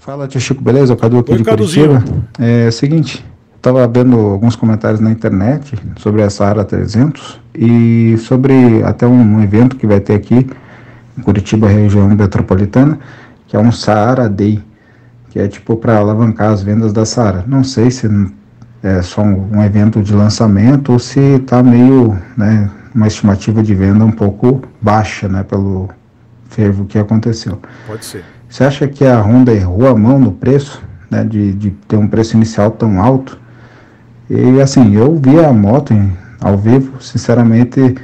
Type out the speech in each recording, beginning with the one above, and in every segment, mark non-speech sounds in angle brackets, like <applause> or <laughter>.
Fala, tio Chico, beleza? O Cadu aqui Oi, de Curitiba. É, seguinte, estava vendo alguns comentários na internet sobre essa área 300 e sobre até um evento que vai ter aqui em Curitiba, região metropolitana, que é um Saara Day, que é tipo para alavancar as vendas da Saara. Não sei se é só um, evento de lançamento ou se está meio, né, uma estimativa de venda um pouco baixa, né, pelo fervo que aconteceu. Pode ser. Você acha que a Honda errou a mão no preço, né, de, de ter um preço inicial tão alto? E assim, eu vi a moto em, ao vivo, sinceramente,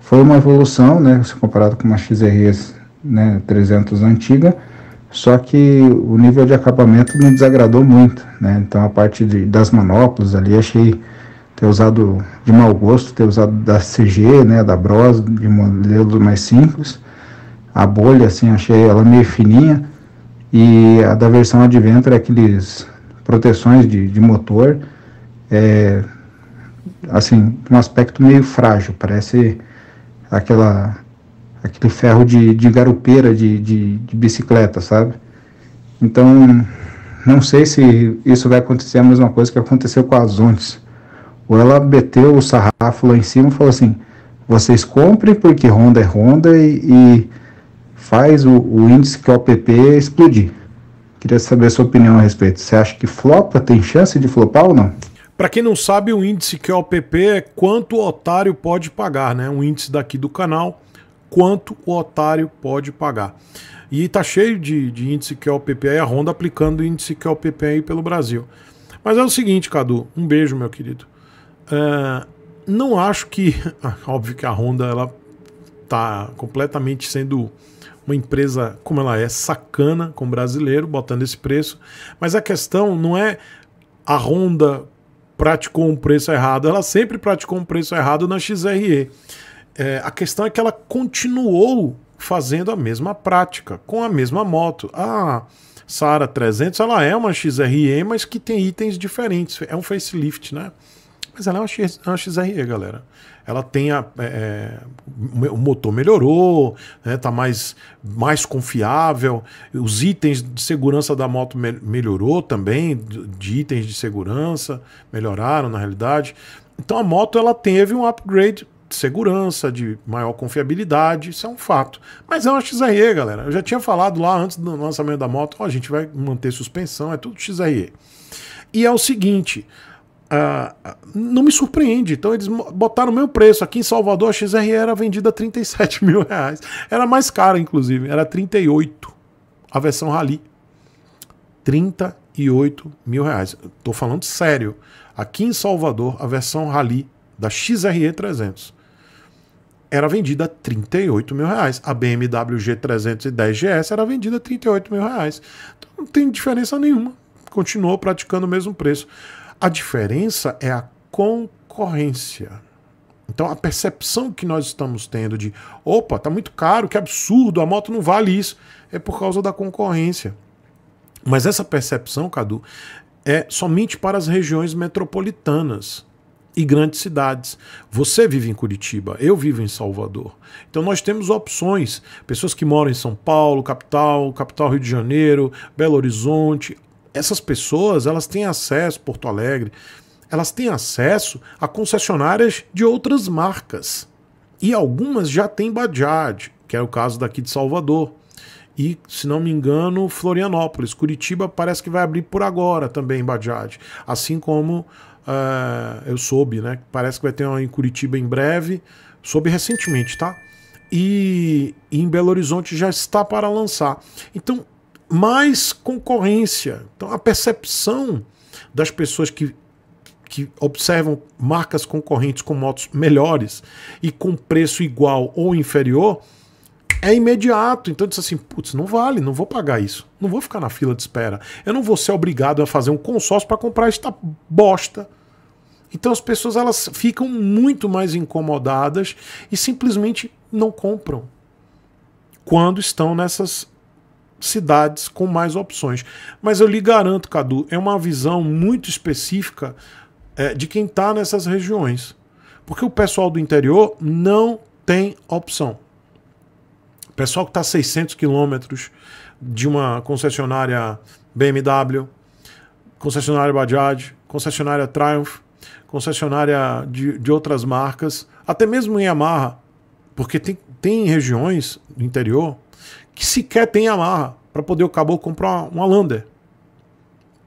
foi uma evolução, né, se comparado com uma XRS né, 300 antiga, só que o nível de acabamento me desagradou muito, né, então a parte de, das manoplas ali achei ter usado de mau gosto, ter usado da CG, né, da Bros, de modelos mais simples, a bolha, assim, achei ela meio fininha. E a da versão Adventure, aqueles proteções de, de motor, é, assim, um aspecto meio frágil, parece aquela aquele ferro de, de garupeira de, de, de, bicicleta, sabe? Então, não sei se isso vai acontecer a mesma coisa que aconteceu com a Zontes. Ou ela meteu o sarrafo lá em cima e falou assim: vocês comprem porque Honda é Honda e, e faz o, o índice QOPP é explodir. Queria saber a sua opinião a respeito. Você acha que flopa? Tem chance de flopar ou não? Para quem não sabe, o índice que é o PP é quanto o otário pode pagar, né? Um índice daqui do canal, quanto o otário pode pagar. E tá cheio de, de índice que é o PP aí, a Honda aplicando o índice que é o PP aí pelo Brasil. Mas é o seguinte, Cadu, um beijo, meu querido. É, não acho que. <laughs> Óbvio que a Honda ela tá completamente sendo uma empresa como ela é, sacana com o brasileiro, botando esse preço. Mas a questão não é a Honda praticou um preço errado, ela sempre praticou um preço errado na XRE. É, a questão é que ela continuou fazendo a mesma prática, com a mesma moto. A Sara 300 ela é uma XRE, mas que tem itens diferentes, é um facelift, né? Mas ela é uma, X, é uma XRE, galera. Ela tem a, é, é o motor melhorou, né, tá mais, mais confiável, os itens de segurança da moto me melhorou também, de itens de segurança melhoraram na realidade. Então a moto ela teve um upgrade de segurança, de maior confiabilidade, isso é um fato. Mas é uma XRE, galera. Eu já tinha falado lá antes do lançamento da moto, a gente vai manter suspensão, é tudo XRE. E é o seguinte, ah, ah, não me surpreende. Então eles botaram o meu preço. Aqui em Salvador a XRE era vendida a 37 <laughs> mil reais. Era mais cara, inclusive. Era 38. A versão Rally. 38 mil reais. Estou falando sério. Aqui em Salvador, a versão Rally da XRE 300 era vendida a 38 mil reais. A BMW G310 GS era vendida a 38 mil reais. Então, não tem diferença nenhuma. Continuou praticando o mesmo preço. A diferença é a concorrência. Então a percepção que nós estamos tendo de opa, tá muito caro, que absurdo, a moto não vale isso, é por causa da concorrência. Mas essa percepção, Cadu, é somente para as regiões metropolitanas e grandes cidades. Você vive em Curitiba, eu vivo em Salvador. Então nós temos opções. Pessoas que moram em São Paulo, capital, capital Rio de Janeiro, Belo Horizonte, essas pessoas elas têm acesso, Porto Alegre, elas têm acesso a concessionárias de outras marcas. E algumas já têm Bajaj, que é o caso daqui de Salvador. E, se não me engano, Florianópolis. Curitiba parece que vai abrir por agora também Bajaj. Assim como uh, eu soube, né? Parece que vai ter uma em Curitiba em breve. Soube recentemente, tá? E, e em Belo Horizonte já está para lançar. Então, mais concorrência. Então a percepção das pessoas que, que observam marcas concorrentes com motos melhores e com preço igual ou inferior é imediato. Então diz assim: putz, não vale, não vou pagar isso. Não vou ficar na fila de espera. Eu não vou ser obrigado a fazer um consórcio para comprar esta bosta. Então as pessoas elas ficam muito mais incomodadas e simplesmente não compram quando estão nessas cidades com mais opções. Mas eu lhe garanto, Cadu, é uma visão muito específica é, de quem está nessas regiões. Porque o pessoal do interior não tem opção. O pessoal que está a 600 quilômetros de uma concessionária BMW, concessionária Bajaj, concessionária Triumph, concessionária de, de outras marcas, até mesmo em Yamaha, porque tem, tem regiões do interior que sequer tem amarra para poder o caboclo comprar uma, uma Lander.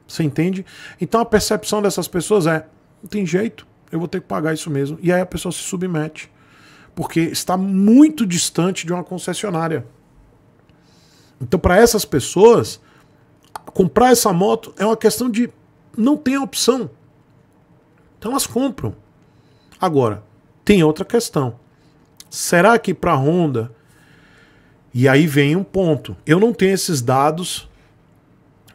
Você entende? Então a percepção dessas pessoas é: não tem jeito, eu vou ter que pagar isso mesmo. E aí a pessoa se submete, porque está muito distante de uma concessionária. Então, para essas pessoas, comprar essa moto é uma questão de não tem opção. Então elas compram. Agora, tem outra questão. Será que para a Honda e aí vem um ponto. Eu não tenho esses dados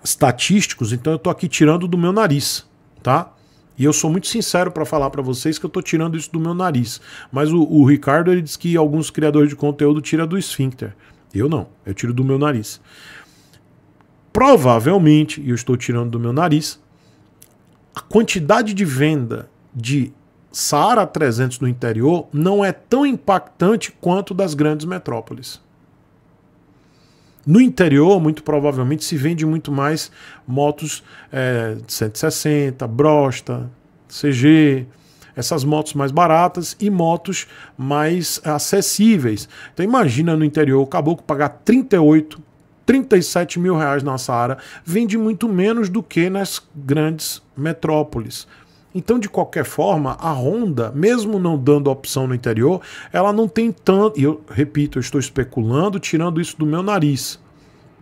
estatísticos, então eu estou aqui tirando do meu nariz, tá? E eu sou muito sincero para falar para vocês que eu estou tirando isso do meu nariz. Mas o, o Ricardo ele diz que alguns criadores de conteúdo tiram do esfíncter. Eu não, eu tiro do meu nariz. Provavelmente, e eu estou tirando do meu nariz, a quantidade de venda de Saara 300 no interior não é tão impactante quanto das grandes metrópoles. No interior, muito provavelmente, se vende muito mais motos é, 160, Brosta, CG, essas motos mais baratas e motos mais acessíveis. Então imagina no interior o caboclo pagar 38 37 mil reais na Saara vende muito menos do que nas grandes metrópoles. Então, de qualquer forma, a Honda, mesmo não dando opção no interior, ela não tem tanto. E eu repito, eu estou especulando, tirando isso do meu nariz.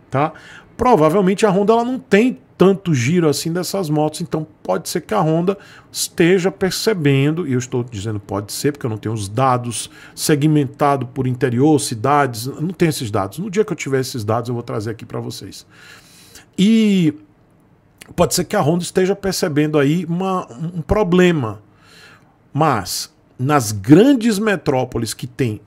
Tá? Provavelmente a Honda ela não tem tanto giro assim dessas motos, então pode ser que a Honda esteja percebendo, e eu estou dizendo pode ser, porque eu não tenho os dados segmentado por interior, cidades, não tenho esses dados. No dia que eu tiver esses dados, eu vou trazer aqui para vocês. E pode ser que a Honda esteja percebendo aí uma, um problema. Mas nas grandes metrópoles que tem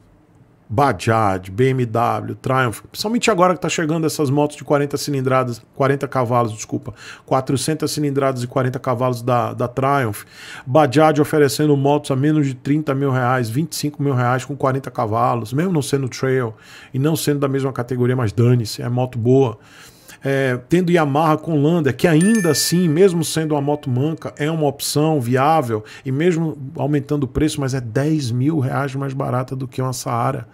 Bajaj, BMW, Triumph, principalmente agora que está chegando essas motos de 40 cilindradas, 40 cavalos, desculpa, 400 cilindradas e 40 cavalos da, da Triumph, Bajaj oferecendo motos a menos de 30 mil reais, 25 mil reais com 40 cavalos, mesmo não sendo trail e não sendo da mesma categoria, mas dane-se, é moto boa é, tendo Yamaha com Lander, que ainda assim, mesmo sendo uma moto manca, é uma opção viável, e mesmo aumentando o preço, mas é 10 mil reais mais barata do que uma Saara.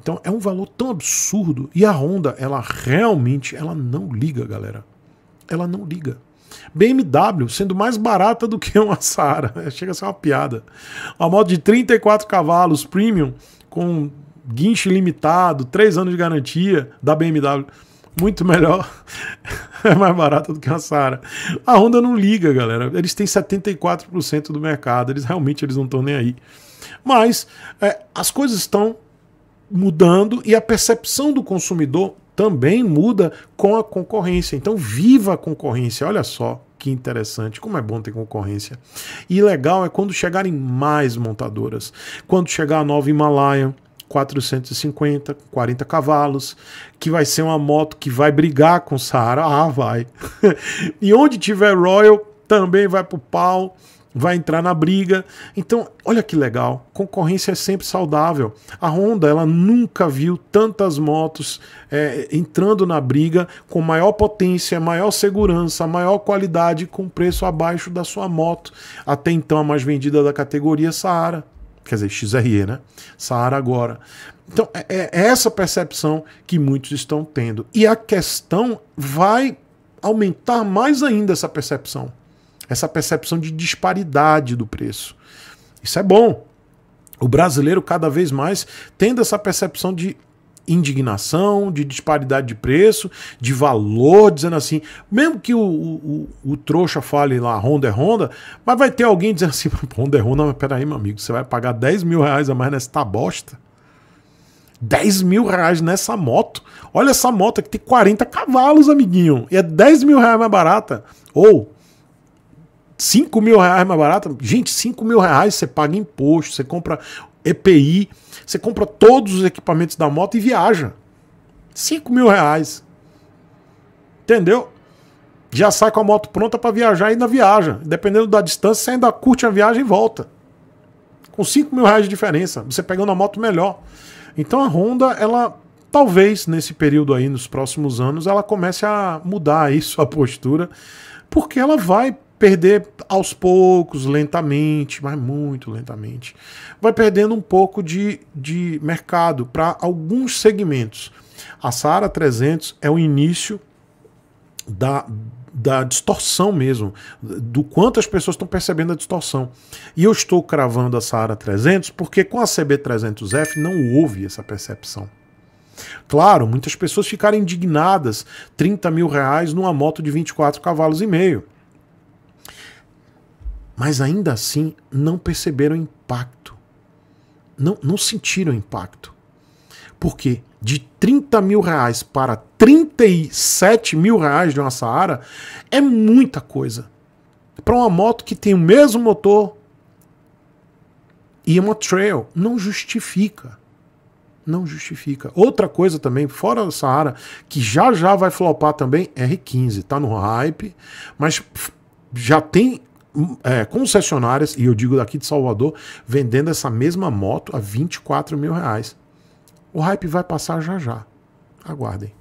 Então é um valor tão absurdo. E a Honda, ela realmente, ela não liga, galera. Ela não liga. BMW sendo mais barata do que uma Saara. <laughs> Chega a ser uma piada. Uma moto de 34 cavalos, premium, com guincho limitado, 3 anos de garantia da BMW muito melhor. <laughs> é mais barata do que a Sara. A Honda não liga, galera. Eles têm 74% do mercado. Eles realmente eles não estão nem aí. Mas é, as coisas estão mudando e a percepção do consumidor também muda com a concorrência. Então, viva a concorrência. Olha só que interessante, como é bom ter concorrência. E legal é quando chegarem mais montadoras. Quando chegar a nova Himalaia, 450, 40 cavalos, que vai ser uma moto que vai brigar com o Saara, ah, vai. <laughs> e onde tiver Royal, também vai pro pau, vai entrar na briga. Então, olha que legal, concorrência é sempre saudável. A Honda, ela nunca viu tantas motos é, entrando na briga com maior potência, maior segurança, maior qualidade, com preço abaixo da sua moto, até então a mais vendida da categoria Saara quer dizer, XRE, né? Saara agora. Então, é, é, é, essa percepção que muitos estão tendo. E a questão vai aumentar mais ainda essa percepção. Essa percepção de disparidade do preço. Isso é bom. O brasileiro, cada vez mais, tendo essa percepção de indignação, de disparidade de preço, de valor, dizendo assim, mesmo que o, o, o trouxa fale lá, Honda é Honda, mas vai ter alguém dizendo assim, Honda <laughs> é Honda, mas peraí, meu amigo, você vai pagar 10 mil reais a mais nessa bosta? 10 mil reais nessa moto. Olha essa moto que tem 40 cavalos, amiguinho. E é 10 mil reais mais barata. Ou 5 mil reais mais barata. Gente, 5 mil reais você paga imposto, você compra EPI você compra todos os equipamentos da moto e viaja. 5 mil reais. Entendeu? Já sai com a moto pronta para viajar e ainda viaja. Dependendo da distância, você ainda curte a viagem e volta. Com 5 mil reais de diferença. Você pegando a moto melhor. Então a Honda, ela talvez nesse período aí, nos próximos anos, ela comece a mudar aí <laughs> sua postura, porque ela vai perder aos poucos, lentamente, mas muito lentamente. Vai perdendo um pouco de, de mercado para alguns segmentos. A Sara 300 é o início da, da distorção mesmo, do quanto as pessoas estão percebendo a distorção. E eu estou cravando a Saara 300 porque com a CB300F não houve essa percepção. Claro, muitas pessoas ficaram indignadas, 30 mil reais numa moto de 24 cavalos e meio mas ainda assim não perceberam o impacto. Não, não sentiram o impacto. Porque de 30 mil reais para 37 mil reais de uma Saara é muita coisa. Para uma moto que tem o mesmo motor e uma trail, não justifica. Não justifica. Outra coisa também, fora da Saara, que já já vai flopar também, R15. Tá no hype, mas já tem Hum, é, concessionárias, e eu digo daqui de Salvador, vendendo essa mesma moto a 24 mil reais. O hype vai passar já já. Aguardem.